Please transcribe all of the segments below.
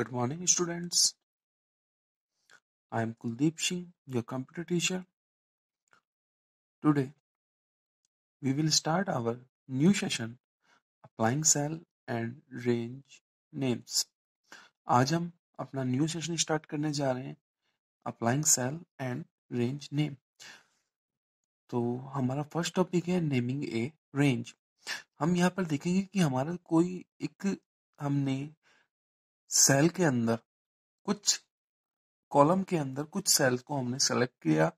Good morning, students. I am Kuldeep Singh, your computer teacher. Today, we will start our new session applying cell and range names. aaj hum apna new session start karne ja rahe hain applying cell and range name to hamara first topic hai naming a range हम यहाँ पर देखेंगे कि हमारा कोई एक हमने cell के अंदर कुछ कॉलम के अंदर कुछ सेल को हमने सेलेक्ट किया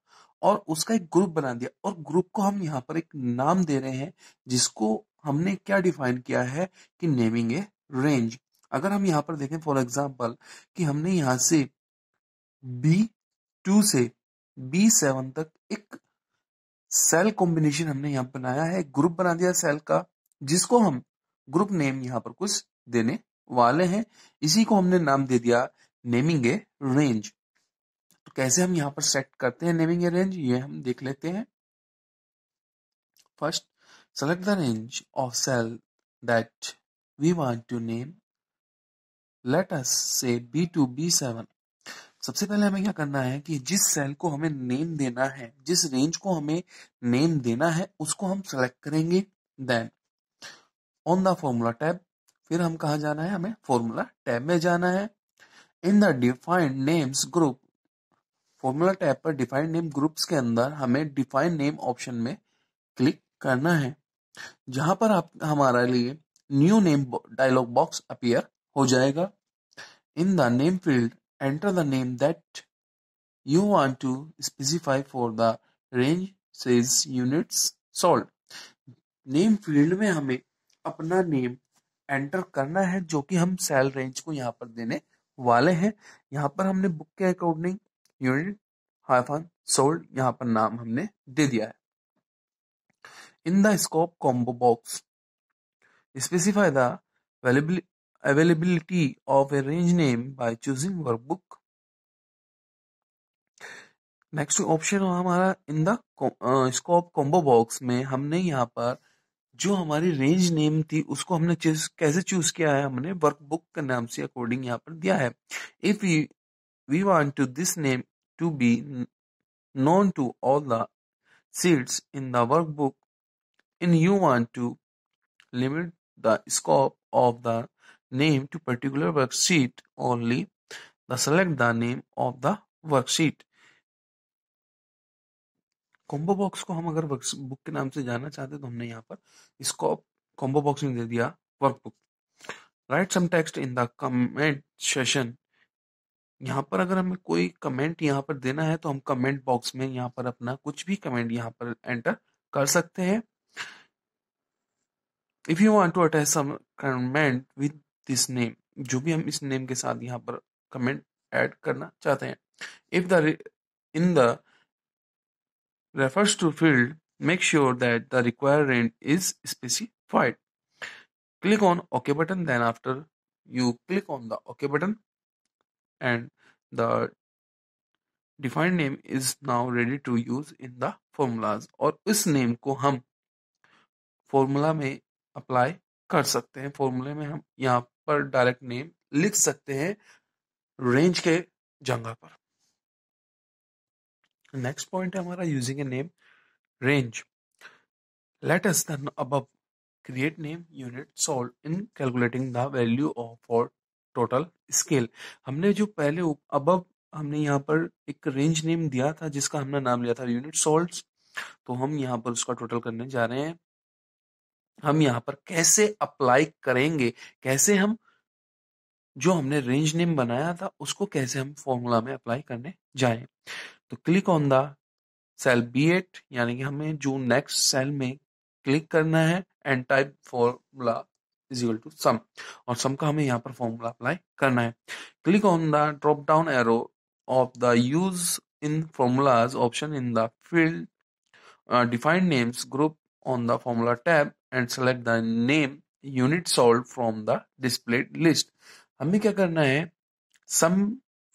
और उसका एक ग्रुप बना दिया और ग्रुप को हम यहाँ पर एक नाम दे रहे हैं जिसको हमने क्या डिफाइन किया है कि नेमिंग ए रेंज अगर हम यहाँ पर देखें फॉर एग्जाम्पल कि हमने यहाँ से बी टू से बी सेवन तक एक सेल कॉम्बिनेशन हमने यहाँ बनाया है ग्रुप बना दिया सेल का जिसको हम ग्रुप नेम यहाँ पर कुछ देने वाले हैं इसी को हमने नाम दे दिया नेमिंग ए रेंज तो कैसे हम यहां पर सेट करते हैं नेमिंग ए रेंज ये हम देख लेते हैं first of cell that we want to name let us say B to be seven सबसे पहले हमें क्या करना है कि जिस सेल को हमें नेम देना है जिस रेंज को हमें नेम देना है उसको हम सेलेक्ट करेंगे then on the formula tab फिर हम कहा जाना है हमें फॉर्मूला टैब में जाना है in the defined names group formula tab पर डिफाइंड नेम ग्रुप्स के अंदर हमें डिफाइंड नेम ऑप्शन में क्लिक करना है जहां पर आप हमारे लिए new name dialog box appear हो जाएगा in the name field enter the name that you want to specify for the range says units sold name field में हमें अपना नेम एंटर करना है जो कि हम सेल रेंज को यहाँ पर देने वाले हैं यहाँ पर हमने बुक के अकॉर्डिंग यूनिट हाइफन सोल्ड यहाँ पर नाम हमने दे दिया है in the scope combo box specify the of a range name by choosing choosing workbook next option हमारा in the scope combo box में हमने यहाँ पर जो हमारी रेंज नेम थी उसको हमने कैसे चूज किया है हमने वर्क बुक के नाम से अकॉर्डिंग यहाँ पर दिया है if you we want to this name to be known to all the in the book in you want to limit the scope of the name to particular worksheet only the select the name of the worksheet combo box को हम अगर book के नाम से जानना चाहते तो हमने यहाँ पर इसको कॉम्बो बॉक्स में दे दिया workbook right some text in the comment section यहाँ पर अगर हमें कोई कमेंट यहाँ पर देना है तो हम कमेंट बॉक्स में यहाँ पर अपना कुछ भी कमेंट यहाँ पर एंटर कर सकते हैं if you want to attach some comment with this name जो भी हम इस नेम के साथ यहाँ पर कमेंट ऐड करना चाहते हैं if the in the refers to field, make sure that the required rent is specified. Click on OK button. Then after you click on the OK button and the defined name is now ready to use in the formulas or इस name ko hum formula में apply kar sakte hain formula में hum yahan par direct name lik sakte hain range ke जगह par next point है हमारा using a name range let us then above create name unit solve in calculating the value of for total scale हमने जो पहले above हमने यहाँ पर एक रेंज नेम दिया था जिसका हमने नाम लिया था यूनिट सॉल्ट तो हम यहाँ पर उसका टोटल करने जा रहे हैं हम यहाँ पर कैसे अप्लाई करेंगे कैसे हम जो हमने रेंज नेम बनाया था उसको कैसे हम फॉर्मूला में अप्लाई करने जाए तो click on the cell B eight यानी कि हमें जो नेक्स्ट सेल में क्लिक करना है and type formula is equal to sum और सम का हमें यहाँ पर फॉर्मूला अप्लाई करना है click on the drop down arrow of the use in formulas option in the field defined names group on the formula tab and select the name unit solve from the displayed list हमें क्या करना है some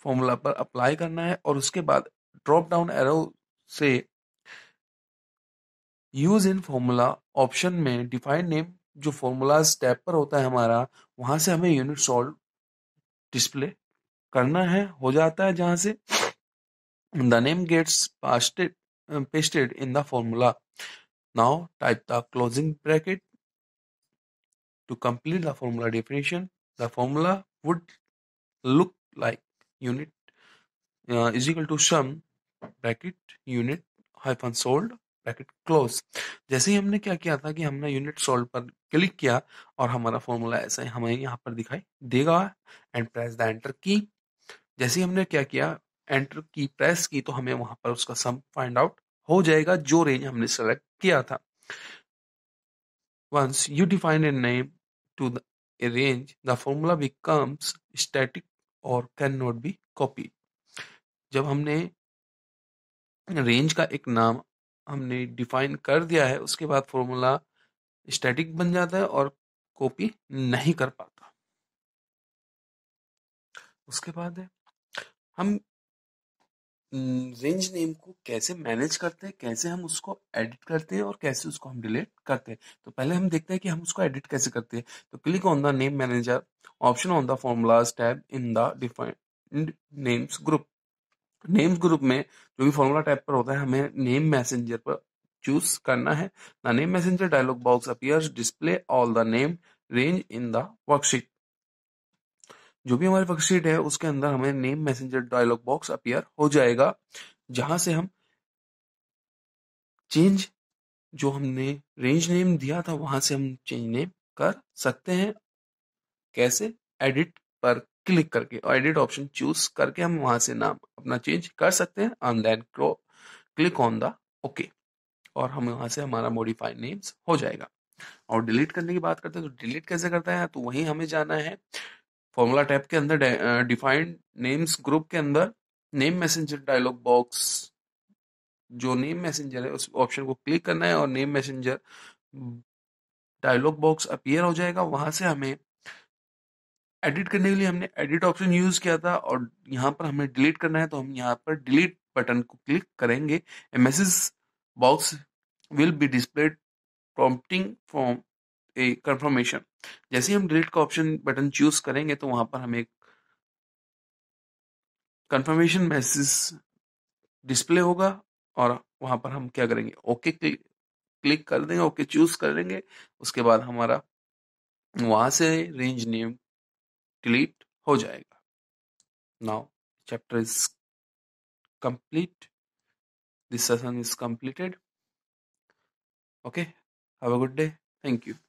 formula पर apply करना है और उसके बाद ड्रॉप डाउन एरो से यूज इन फॉर्मूला ऑप्शन में डिफाइंड नेम जो फॉर्मूला स्टेप पर होता है हमारा वहां से हमें यूनिट सॉल्व डिस्प्ले करना है हो जाता है जहां से the name gets pasted pasted in the formula now type the closing bracket to complete the formula definition the formula would look like unit is equal to sum bracket unit hyphen sold bracket close जैसे ही हमने क्या किया था कि हमने unit sold पर click किया और हमारा फॉर्मूला ऐसे हमें यहाँ पर दिखाई देगा एंड प्रेस द एंटर की जैसे ही हमने क्या किया एंटर की प्रेस की तो हमें वहां पर उसका सम फाइंड आउट हो जाएगा जो रेंज हमने सेलेक्ट किया था once you define a name to the range the formula becomes static और कैन नॉट बी कॉपी जब हमने रेंज का एक नाम हमने डिफाइन कर दिया है उसके बाद फॉर्मूला स्टैटिक बन जाता है और कॉपी नहीं कर पाता उसके बाद है हम रेंज नेम को कैसे मैनेज करते हैं कैसे हम उसको एडिट करते हैं और कैसे उसको हम डिलीट करते हैं तो पहले हम देखते हैं कि हम उसको एडिट कैसे करते हैं तो click on the name manager option on the formulas tab in the defined names group names group में जो भी फॉर्मूला टाइप पर होता है हमें नेम मैसेजर पर चूज करना है the name manager dialog box appears display all the name range in the worksheet जो भी हमारी वर्कशीट है उसके अंदर हमें name manager dialog box appear हो जाएगा जहां से हम चेंज जो हमने रेंज नेम दिया था वहां से हम चेंज नेम कर सकते हैं कैसे एडिट पर क्लिक करके और एडिट ऑप्शन चूज करके हम वहां से नाम अपना चेंज कर सकते हैं on then click on the okay और हम वहां से हमारा मोडिफाइड नेम्स हो जाएगा और डिलीट करने की बात करते हैं तो डिलीट कैसे करते हैं तो वहीं हमें जाना है फॉर्मूला टैब के अंदर डिफाइंड नेम्स ग्रुप के अंदर नेम मैसेंजर डायलॉग बॉक्स जो नेम मैसेंजर है उस ऑप्शन को क्लिक करना है और name manager dialog box appear हो जाएगा वहां से हमें एडिट करने के लिए हमने एडिट ऑप्शन यूज़ किया था और यहाँ पर हमें डिलीट करना है तो हम यहाँ पर डिलीट बटन को क्लिक करेंगे message box will be displayed prompting form a confirmation जैसे हम डिलीट का ऑप्शन बटन चूज करेंगे तो वहां पर हमें कंफर्मेशन मैसेज डिस्प्ले होगा और वहां पर हम क्या करेंगे ओके क्लिक क्लिक कर देंगे ओके चूज कर लेंगे उसके बाद हमारा वहां से रेंज नेम Delete. हो जाएगा now chapter is complete this session is completed okay have a good day thank you